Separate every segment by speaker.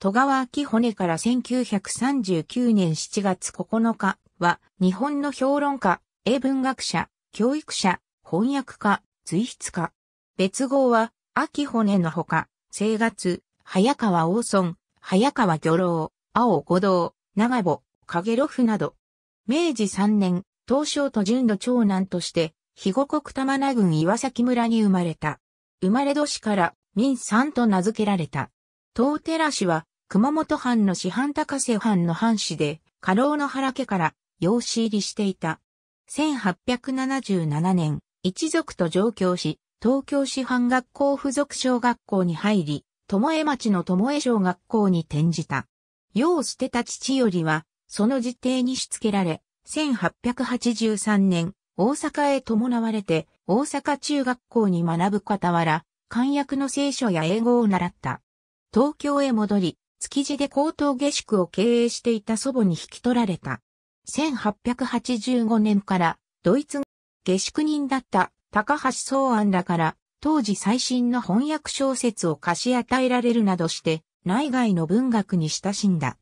Speaker 1: 戸川明骨から1939年7月9日は、日本の評論家、英文学者、教育者、翻訳家、随筆家。別号は、秋骨のほか、正月、早川王村、早川魚郎、青五道、長母、影露布など。明治3年、東証都順の長男として、肥後国玉名郡岩崎村に生まれた。生まれ年から、民産と名付けられた。東寺氏は、熊本藩の師範高瀬藩の藩士で、家老の原家から養子入りしていた。1877年、一族と上京し、東京師範学校附属小学校に入り、友江町の友江小学校に転じた。世を捨てた父よりは、その実定にしつけられ、1883年、大阪へ伴われて、大阪中学校に学ぶ傍ら、漢訳の聖書や英語を習った。東京へ戻り、築地で高等下宿を経営していた祖母に引き取られた。1885年からドイツ下宿人だった高橋草安らから当時最新の翻訳小説を貸し与えられるなどして内外の文学に親しんだ。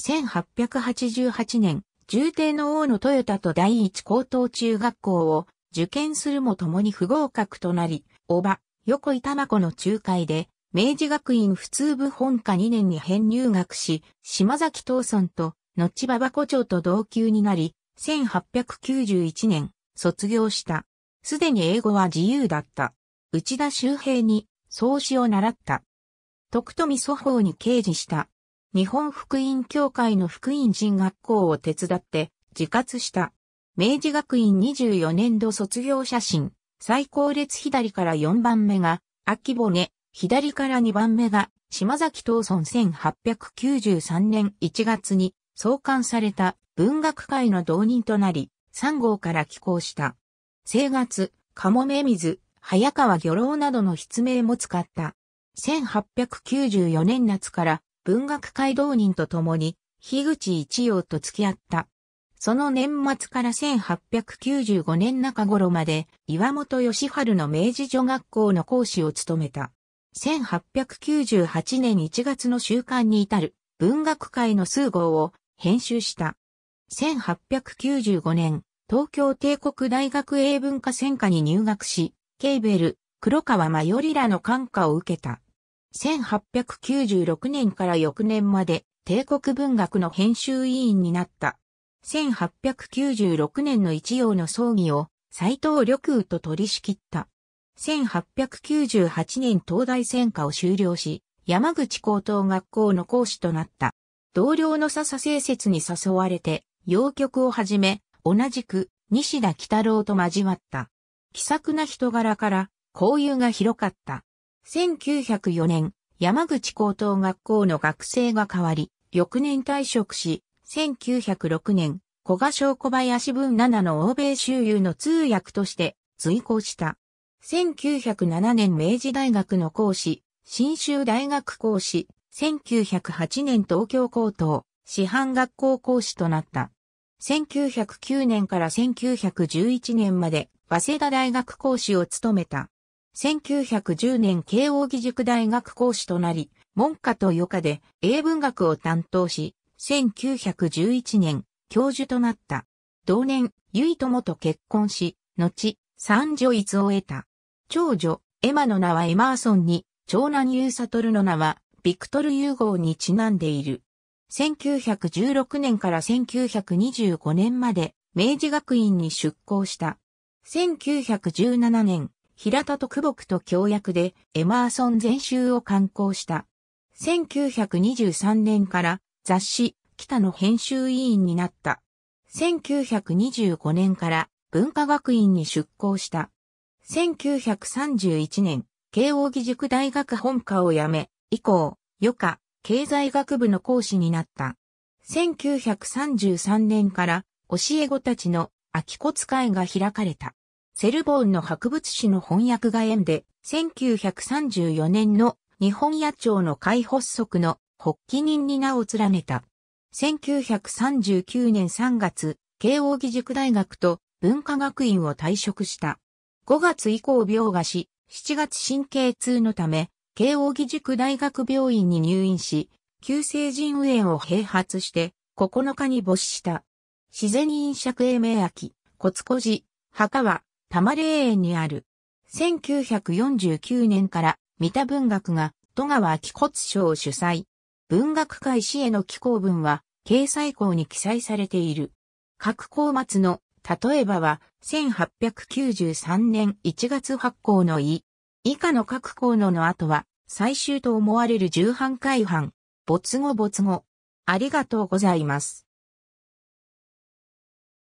Speaker 1: 1888年、重帝の王の豊田と第一高等中学校を受験するも共に不合格となり、叔母、横井玉子の仲介で明治学院普通部本科2年に編入学し、島崎東村と、後馬場校長と同級になり、1891年、卒業した。すでに英語は自由だった。内田周平に、創始を習った。徳富祖法に掲示した。日本福音協会の福音人学校を手伝って、自活した。明治学院24年度卒業写真、最高列左から4番目が、秋骨、左から2番目が、島崎東村1893年1月に創刊された文学界の導人となり、3号から寄稿した。正月、かもめ水、早川魚郎などの筆名も使った。1894年夏から文学界導人と共に、樋口一葉と付き合った。その年末から1895年中頃まで、岩本義春の明治女学校の講師を務めた。1898年1月の週刊に至る文学界の数号を編集した。1895年、東京帝国大学英文化専科に入学し、ケイベル、黒川真よりらの感化を受けた。1896年から翌年まで帝国文学の編集委員になった。1896年の一葉の葬儀を斎藤緑雨と取り仕切った。1898年東大専科を修了し、山口高等学校の講師となった。同僚の笹生説に誘われて、洋曲をはじめ、同じく西田北郎と交わった。気さくな人柄から交友が広かった。1904年、山口高等学校の学生が変わり、翌年退職し、1906年、古賀省小林文7の欧米周遊の通訳として随行した。1907年明治大学の講師、新州大学講師、1908年東京高等、師範学校講師となった。1909年から1911年まで、早稲田大学講師を務めた。1910年慶應義塾大学講師となり、文科と余科で英文学を担当し、1911年教授となった。同年、ゆいともと結婚し、後、三女一を得た。長女、エマの名はエマーソンに、長男ユーサトルの名は、ビクトル・ユーゴーにちなんでいる。1916年から1925年まで、明治学院に出向した。1917年、平田と久保と協約で、エマーソン全集を刊行した。1923年から雑誌、北の編集委員になった。1925年から文化学院に出向した。1931年、慶応義塾大学本科を辞め、以降、余科、経済学部の講師になった。1933年から、教え子たちの秋子使いが開かれた。セルボーンの博物誌の翻訳が縁で、1934年の日本野鳥の会発足の発起人に名を連ねた。1939年3月、慶応義塾大学と文化学院を退職した。5月以降病がし、7月神経痛のため、慶応義塾大学病院に入院し、急性腎右炎を併発して、9日に没した。自然院釈永明秋、骨小寺、墓は、玉霊園にある。1949年から、三田文学が、戸川秋骨賞を主催。文学界史への寄稿文は、掲載校に記載されている。各校末の例えばは、1893年1月発行の意。以下の各項のの後は、最終と思われる重版改版。没後没後。ありがとうございます。